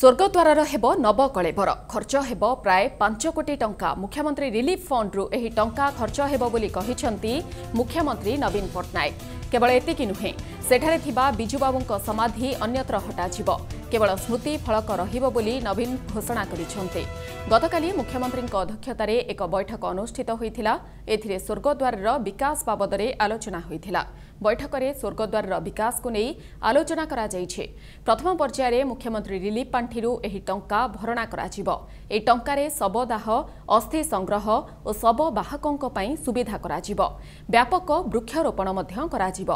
ସ୍ୱର୍ଗଦ୍ୱାରର ହେବ ନବକଳେବର ଖର୍ଚ୍ଚ ହେବ ପ୍ରାୟ ପାଞ୍ଚ କୋଟି ଟଙ୍କା ମୁଖ୍ୟମନ୍ତ୍ରୀ ରିଲିଫ ଫଣ୍ଡରୁ ଏହି ଟଙ୍କା ଖର୍ଚ୍ଚ ହେବ ବୋଲି କହିଛନ୍ତି ମୁଖ୍ୟମନ୍ତ୍ରୀ ନବୀନ ପଟ୍ଟନାୟକ କେବଳ ଏତିକି ନୁହେଁ ସେଠାରେ ଥିବା ବିଜୁବାବୁଙ୍କ ସମାଧି ଅନ୍ୟତ୍ର ହଟାଯିବ କେବଳ ସ୍ମୃତି ଫଳକ ରହିବ ବୋଲି ନବୀନ ଘୋଷଣା କରିଛନ୍ତି ଗତକାଲି ମୁଖ୍ୟମନ୍ତ୍ରୀଙ୍କ ଅଧ୍ୟକ୍ଷତାରେ ଏକ ବୈଠକ ଅନୁଷ୍ଠିତ ହୋଇଥିଲା ଏଥିରେ ସ୍ୱର୍ଗଦ୍ୱାରର ବିକାଶ ବାବଦରେ ଆଲୋଚନା ହୋଇଥିଲା ବୈଠକରେ ସ୍ୱର୍ଗଦ୍ୱାରର ବିକାଶକୁ ନେଇ ଆଲୋଚନା କରାଯାଇଛି ପ୍ରଥମ ପର୍ଯ୍ୟାୟରେ ମୁଖ୍ୟମନ୍ତ୍ରୀ ରିଲିଫ୍ ପାଣ୍ଠିରୁ ଏହି ଟଙ୍କା ଭରଣା କରାଯିବ ଏହି ଟଙ୍କାରେ ଶବଦାହ ଅସ୍ଥି ସଂଗ୍ରହ ଓ ଶବ ବାହକଙ୍କ ପାଇଁ ସୁବିଧା କରାଯିବ ବ୍ୟାପକ ବୃକ୍ଷରୋପଣ ମଧ୍ୟ କରାଯିବ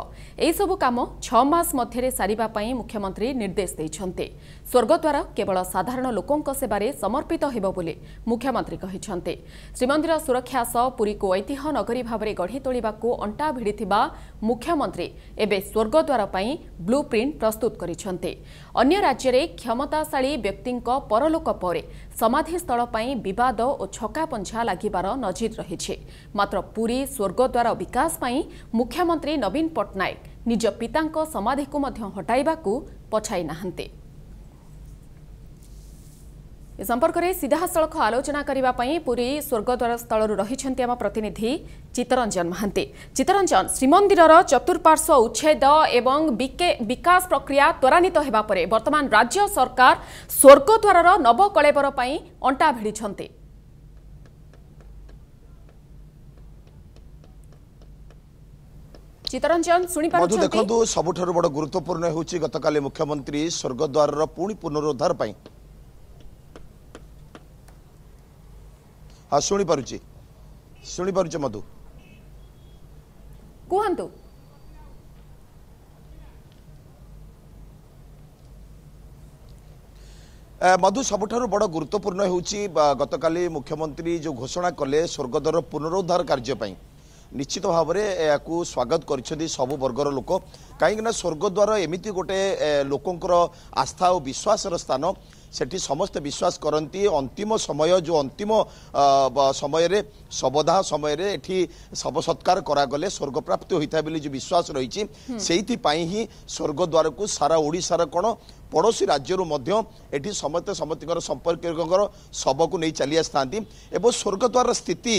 ଏହିସବୁ କାମ ଛଅ ମାସ ମଧ୍ୟରେ ସାରିବା ପାଇଁ ମୁଖ୍ୟମନ୍ତ୍ରୀ ନିର୍ଦ୍ଦେଶ ଦେଇଛନ୍ତି କହିଛନ୍ତି ସ୍ୱର୍ଗଦ୍ୱାର କେବଳ ସାଧାରଣ ଲୋକଙ୍କ ସେବାରେ ସମର୍ପିତ ହେବ ବୋଲି ମୁଖ୍ୟମନ୍ତ୍ରୀ କହିଛନ୍ତି ଶ୍ରୀମନ୍ଦିର ସୁରକ୍ଷା ସହ ପୁରୀକୁ ଐତିହ୍ୟ ନଗରୀ ଭାବରେ ଗଢ଼ି ତୋଳିବାକୁ ଅଣ୍ଟା ଭିଡ଼ିଥିବା ମୁଖ୍ୟମନ୍ତ୍ରୀ ଏବେ ସ୍ୱର୍ଗଦ୍ୱାର ପାଇଁ ବ୍ଲୁ ପ୍ରସ୍ତୁତ କରିଛନ୍ତି ଅନ୍ୟ ରାଜ୍ୟରେ କ୍ଷମତାଶାଳୀ ବ୍ୟକ୍ତିଙ୍କ ପରଲୋକ ପରେ ସମାଧିସ୍ଥଳ ପାଇଁ ବିବାଦ ଓ ଛକାପଞ୍ଝା ଲାଗିବାର ନଜିର ରହିଛି ମାତ୍ର ପୁରୀ ସ୍ୱର୍ଗଦ୍ୱାର ବିକାଶ ପାଇଁ ମୁଖ୍ୟମନ୍ତ୍ରୀ ନବୀନ ପଟ୍ଟନାୟକ ନିଜ ପିତାଙ୍କ ସମାଧିକୁ ମଧ୍ୟ ହଟାଇବାକୁ ପଛାଇ ନାହାନ୍ତି ଏ ସମ୍ପର୍କରେ ସିଧାସଳଖ ଆଲୋଚନା କରିବା ପାଇଁ ପୁରୀ ସ୍ୱର୍ଗଦ୍ୱାର ସ୍ଥଳରୁ ରହିଛନ୍ତି ଆମ ପ୍ରତିନିଧି ଚିତ୍ତରଞ୍ଜନ ମହାନ୍ତି ଚିତ୍ତରଞ୍ଜନ ଶ୍ରୀମନ୍ଦିରର ଚତୁର୍ପାର୍ଶ୍ୱ ଉଚ୍ଛେଦ ଏବଂ ବିକାଶ ପ୍ରକ୍ରିୟା ତ୍ୱରାନ୍ୱିତ ହେବା ପରେ ବର୍ତ୍ତମାନ ରାଜ୍ୟ ସରକାର ସ୍ୱର୍ଗଦ୍ୱାରର ନବକଳେବର ପାଇଁ ଅଣ୍ଟା ଭିଡ଼ିଛନ୍ତି ମଧୁ ଦେଖନ୍ତୁ ସବୁଠାରୁ ବଡ଼ ଗୁରୁତ୍ୱପୂର୍ଣ୍ଣ ହେଉଛି ଗତକାଲି ମୁଖ୍ୟମନ୍ତ୍ରୀ ସ୍ୱର୍ଗଦ୍ୱାରର ପୁଣି ହଁ ଶୁଣିପାରୁଛି ଶୁଣିପାରୁଛ ମଧୁ କୁହନ୍ତୁ ମଧୁ ସବୁଠାରୁ ବଡ଼ ଗୁରୁତ୍ୱପୂର୍ଣ୍ଣ ହେଉଛି ଗତକାଲି ମୁଖ୍ୟମନ୍ତ୍ରୀ ଯେଉଁ ଘୋଷଣା କଲେ ସ୍ୱର୍ଗଦର ପୁନରୁଦ୍ଧାର କାର୍ଯ୍ୟ ପାଇଁ ନିଶ୍ଚିତ ଭାବରେ ଏହାକୁ ସ୍ୱାଗତ କରିଛନ୍ତି ସବୁ ବର୍ଗର ଲୋକ କାହିଁକିନା ସ୍ୱର୍ଗଦ୍ୱାର ଏମିତି ଗୋଟେ ଲୋକଙ୍କର ଆସ୍ଥା ଓ ବିଶ୍ୱାସର ସ୍ଥାନ ସେଠି ସମସ୍ତେ ବିଶ୍ୱାସ କରନ୍ତି ଅନ୍ତିମ ସମୟ ଯେଉଁ ଅନ୍ତିମ ସମୟରେ ଶବଦାହ ସମୟରେ ଏଠି ଶବ ସତ୍କାର କରାଗଲେ ସ୍ୱର୍ଗପ୍ରାପ୍ତି ହୋଇଥାଏ ବୋଲି ଯେଉଁ ବିଶ୍ୱାସ ରହିଛି ସେଇଥିପାଇଁ ହିଁ ସ୍ୱର୍ଗଦ୍ୱାରକୁ ସାରା ଓଡ଼ିଶାର କ'ଣ ପଡ଼ୋଶୀ ରାଜ୍ୟରୁ ମଧ୍ୟ ଏଠି ସମସ୍ତେ ସମସ୍ତଙ୍କର ସମ୍ପର୍କୀୟଙ୍କର ଶବକୁ ନେଇ ଚାଲି ଆସିଥାନ୍ତି ଏବଂ ସ୍ୱର୍ଗଦ୍ୱାର ସ୍ଥିତି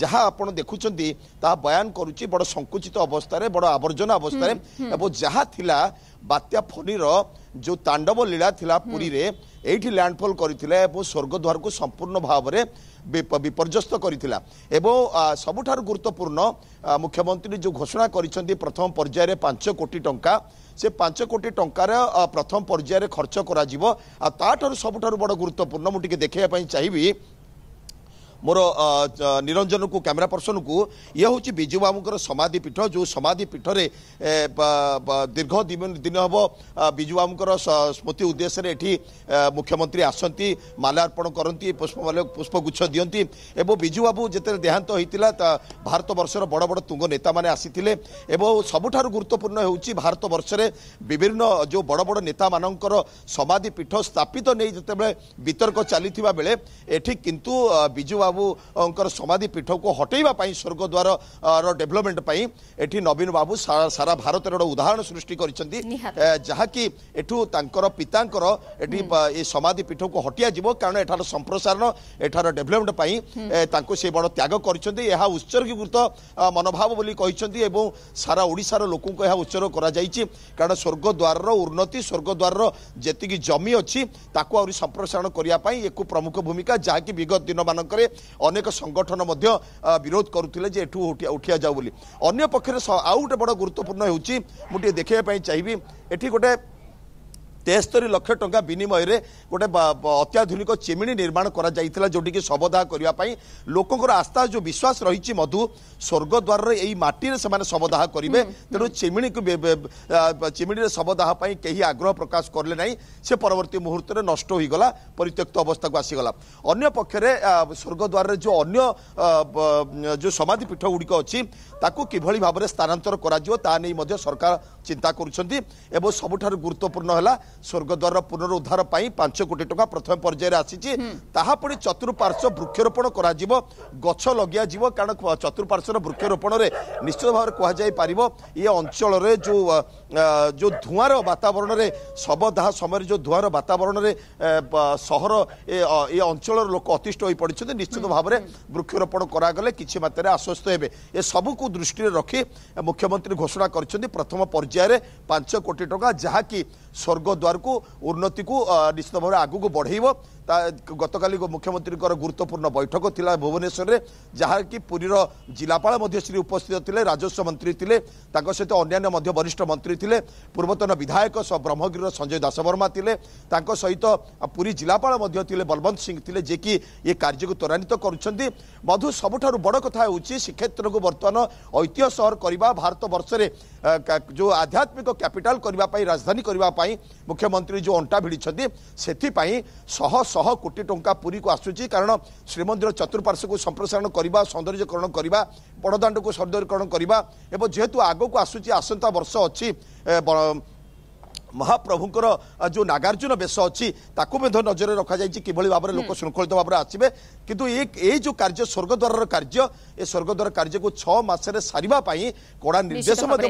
ଯାହା ଆପଣ ଦେଖୁଛନ୍ତି ତାହା ବୟାନ କରୁଛି ବଡ଼ ସଙ୍କୁଚିତ ଅବସ୍ଥାରେ ବଡ଼ ଆବର୍ଜନା ଅବସ୍ଥାରେ ଏବଂ ଯାହା ଥିଲା ବାତ୍ୟା ଫନିର ଯେଉଁ ତାଣ୍ଡବ ଲୀଳା ଥିଲା ପୁରୀରେ ଏଇଠି ଲ୍ୟାଣ୍ଡଫଲ୍ କରିଥିଲା ଏବଂ ସ୍ୱର୍ଗଦ୍ୱାରକୁ ସମ୍ପୂର୍ଣ୍ଣ ଭାବରେ ବିପର୍ଯ୍ୟସ୍ତ କରିଥିଲା ଏବଂ ସବୁଠାରୁ ଗୁରୁତ୍ୱପୂର୍ଣ୍ଣ ମୁଖ୍ୟମନ୍ତ୍ରୀ ଯେଉଁ ଘୋଷଣା କରିଛନ୍ତି ପ୍ରଥମ ପର୍ଯ୍ୟାୟରେ ପାଞ୍ଚ କୋଟି ଟଙ୍କା ସେ ପାଞ୍ଚ କୋଟି ଟଙ୍କାର ପ୍ରଥମ ପର୍ଯ୍ୟାୟରେ ଖର୍ଚ୍ଚ କରାଯିବ ଆଉ ତାଠାରୁ ସବୁଠାରୁ ବଡ଼ ଗୁରୁତ୍ୱପୂର୍ଣ୍ଣ ମୁଁ ଟିକେ ଦେଖାଇବା ପାଇଁ ଚାହିଁବି ମୋର ନିରଞ୍ଜନକୁ କ୍ୟାମେରା ପର୍ସନକୁ ଇଏ ହେଉଛି ବିଜୁବାବୁଙ୍କର ସମାଧି ପୀଠ ଯେଉଁ ସମାଧି ପୀଠରେ ଦୀର୍ଘ ଦିନ ହେବ ବିଜୁବାବୁଙ୍କର ସ୍ମୃତି ଉଦ୍ଦେଶ୍ୟରେ ଏଠି ମୁଖ୍ୟମନ୍ତ୍ରୀ ଆସନ୍ତି ମାଲ୍ୟାର୍ପଣ କରନ୍ତି ପୁଷ୍ପମାଲ୍ୟ ପୁଷ୍ପଗୁଚ୍ଛ ଦିଅନ୍ତି ଏବଂ ବିଜୁବାବୁ ଯେତେବେଳେ ଦେହାନ୍ତ ହୋଇଥିଲା ଭାରତ ବର୍ଷର ବଡ଼ ବଡ଼ ତୁଙ୍ଗ ନେତାମାନେ ଆସିଥିଲେ ଏବଂ ସବୁଠାରୁ ଗୁରୁତ୍ୱପୂର୍ଣ୍ଣ ହେଉଛି ଭାରତ ବର୍ଷରେ ବିଭିନ୍ନ ଯେଉଁ ବଡ଼ ବଡ଼ ନେତାମାନଙ୍କର ସମାଧି ପୀଠ ସ୍ଥାପିତ ନେଇ ଯେତେବେଳେ ବିତର୍କ ଚାଲିଥିବା ବେଳେ ଏଠି କିନ୍ତୁ ବିଜୁବାବୁ ବାବୁଙ୍କର ସମାଧି ପୀଠକୁ ହଟେଇବା ପାଇଁ ସ୍ୱର୍ଗଦ୍ୱାରର ଡେଭଲପମେଣ୍ଟ ପାଇଁ ଏଠି ନବୀନ ବାବୁ ସାରା ଭାରତର ଗୋଟେ ଉଦାହରଣ ସୃଷ୍ଟି କରିଛନ୍ତି ଯାହାକି ଏଠୁ ତାଙ୍କର ପିତାଙ୍କର ଏଠି ଏ ସମାଧି ପୀଠକୁ ହଟିଆଯିବ କାରଣ ଏଠାର ସମ୍ପ୍ରସାରଣ ଏଠାର ଡେଭଲପମେଣ୍ଟ ପାଇଁ ତାଙ୍କୁ ସେ ବଡ଼ ତ୍ୟାଗ କରିଛନ୍ତି ଏହା ଉତ୍ସର୍ଗୀକୃତ ମନୋଭାବ ବୋଲି କହିଛନ୍ତି ଏବଂ ସାରା ଓଡ଼ିଶାର ଲୋକଙ୍କୁ ଏହା ଉତ୍ସର୍ଗ କରାଯାଇଛି କାରଣ ସ୍ୱର୍ଗଦ୍ୱାରର ଉନ୍ନତି ସ୍ୱର୍ଗଦ୍ୱାରର ଯେତିକି ଜମି ଅଛି ତାକୁ ଆହୁରି ସମ୍ପ୍ରସାରଣ କରିବା ପାଇଁ ଏକ ପ୍ରମୁଖ ଭୂମିକା ଯାହାକି ବିଗତ ଦିନମାନଙ୍କରେ ଅନେକ ସଂଗଠନ ମଧ୍ୟ ବିରୋଧ କରୁଥିଲେ ଯେ ଏଠୁ ଉଠିଆ ଯାଉ ବୋଲି ଅନ୍ୟପକ୍ଷରେ ଆଉ ଗୋଟେ ବଡ଼ ଗୁରୁତ୍ୱପୂର୍ଣ୍ଣ ହେଉଛି ମୁଁ ଟିକିଏ ଦେଖାଇବା ପାଇଁ ଚାହିଁବି ଏଠି ଗୋଟେ তেস্তরি লক্ষ টঙ্কা বিনিময়ে গোটে অত্যাধুনিক চিমিনি নির্মাণ করা যাই যেটিকি শবদাহ করা লোকর আস্থা যে বিশ্বাস রয়েছে মধু স্বর্গদ্বারের এই মাটিরে সে শবদাহ করবে তেমন চিমিনি চিমিনি শবদাহ কে আগ্রহ প্রকাশ করলে না সে পরবর্তী মুহূর্তে নষ্ট হয়ে গলা পরিত্যক্ত অবস্থা আসিগলা অন্য পক্ষে স্বর্গদ্বারের যে অন্য যে সমাধিপীঠ গুড়িক অনেক কিভাবে ভাবে স্থানান্তর করা তা নিয়ে সরকার চিন্তা করছেন এবং সবুঠার গুরুত্বপূর্ণ হল ସ୍ୱର୍ଗଦ୍ୱାର ପୁନରୁଦ୍ଧାର ପାଇଁ ପାଞ୍ଚ କୋଟି ଟଙ୍କା ପ୍ରଥମ ପର୍ଯ୍ୟାୟରେ ଆସିଛି ତାହା ପୁଣି ଚତୁଃପାର୍ଶ୍ୱ ବୃକ୍ଷରୋପଣ କରାଯିବ ଗଛ ଲଗିଆ ଯିବ କାରଣ ଚତୁଃପାର୍ଶ୍ୱର ବୃକ୍ଷରୋପଣରେ ନିଶ୍ଚିତ ଭାବରେ କୁହାଯାଇପାରିବ ଇଏ ଅଞ୍ଚଳରେ ଯେଉଁ ଯେଉଁ ଧୂଆଁର ବାତାବରଣରେ ଶବଦାହ ସମୟରେ ଯେଉଁ ଧୂଆଁର ବାତାବରଣରେ ସହର ଏ ଅଞ୍ଚଳର ଲୋକ ଅତିଷ୍ଠ ହୋଇପଡ଼ିଛନ୍ତି ନିଶ୍ଚିତ ଭାବରେ ବୃକ୍ଷରୋପଣ କରାଗଲେ କିଛି ମାତ୍ରାରେ ଆଶ୍ୱସ୍ତ ହେବେ ଏସବୁକୁ ଦୃଷ୍ଟିରେ ରଖି ମୁଖ୍ୟମନ୍ତ୍ରୀ ଘୋଷଣା କରିଛନ୍ତି ପ୍ରଥମ ପର୍ଯ୍ୟାୟରେ ପାଞ୍ଚ କୋଟି ଟଙ୍କା ଯାହାକି उन्नति को निश्चित भावना आगु बढैब गतकाली मुख्यमन्त्रीको गुर्वपूर्ण बैठक भुवनेश्वर भुवन जहाँ कि पुरी र जिल्लापा सि उपस्थित ले राजस्व मन्त्री लेसन्य वरिष्ठ मंत्री ले पूर्वतन विधायक संजय दास ब्रह्मगिरीर सञ्जय दासवर्मा लेसरी जिल्लापा ले बलवंत सिंह थिले जेक ए कार्ज्यु त्वरान्वित गर्ुन मधु सबुठु बड कथा को बर्तमान श्री क्षेत्रको बर्तन ऐतिह्यस भारतवर्षर जो आध्यात्मिक क्यापिटाल राजधानी मुख्यमंत्री जो अंटा अन्टा भिडिन्छ श ଶହ କୋଟି ଟଙ୍କା ପୁରୀକୁ ଆସୁଛି କାରଣ ଶ୍ରୀମନ୍ଦିର ଚତୁଃପାର୍ଶ୍ୱକୁ ସମ୍ପ୍ରସାରଣ କରିବା ସୌନ୍ଦର୍ଯ୍ୟକରଣ କରିବା ବଡ଼ଦାଣ୍ଡକୁ ସୌନ୍ଦର୍ଯ୍ୟକରଣ କରିବା ଏବଂ ଯେହେତୁ ଆଗକୁ ଆସୁଛି ଆସନ୍ତା ବର୍ଷ ଅଛି ମହାପ୍ରଭୁଙ୍କର ଯେଉଁ ନାଗାର୍ଜୁନ ବେଶ ଅଛି ତାକୁ ମଧ୍ୟ ନଜରରେ ରଖାଯାଇଛି କିଭଳି ଭାବରେ ଲୋକ ଶୃଙ୍ଖଳିତ ଭାବରେ ଆସିବେ କିନ୍ତୁ ଏ ଏଇ ଯେଉଁ କାର୍ଯ୍ୟ ସ୍ୱର୍ଗଦ୍ୱାରର କାର୍ଯ୍ୟ ଏ ସ୍ୱର୍ଗଦ୍ୱାର କାର୍ଯ୍ୟକୁ ଛଅ ମାସରେ ସାରିବା ପାଇଁ କଡ଼ା ନିର୍ଦ୍ଦେଶ ମଧ୍ୟ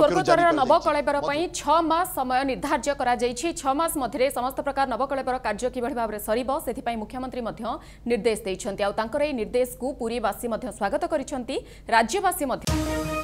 ସ୍ୱର୍ଗଦ୍ୱାର ନବକଳେବର ପାଇଁ ଛଅ ମାସ ସମୟ ନିର୍ଦ୍ଧାର୍ଯ୍ୟ କରାଯାଇଛି ଛଅ ମାସ ମଧ୍ୟରେ ସମସ୍ତ ପ୍ରକାର ନବକଳେବର କାର୍ଯ୍ୟ କିଭଳି ଭାବରେ ସରିବ ସେଥିପାଇଁ ମୁଖ୍ୟମନ୍ତ୍ରୀ ମଧ୍ୟ ନିର୍ଦ୍ଦେଶ ଦେଇଛନ୍ତି ଆଉ ତାଙ୍କର ଏହି ନିର୍ଦ୍ଦେଶକୁ ପୁରୀବାସୀ ମଧ୍ୟ ସ୍ୱାଗତ କରିଛନ୍ତି ରାଜ୍ୟବାସୀ ମଧ୍ୟ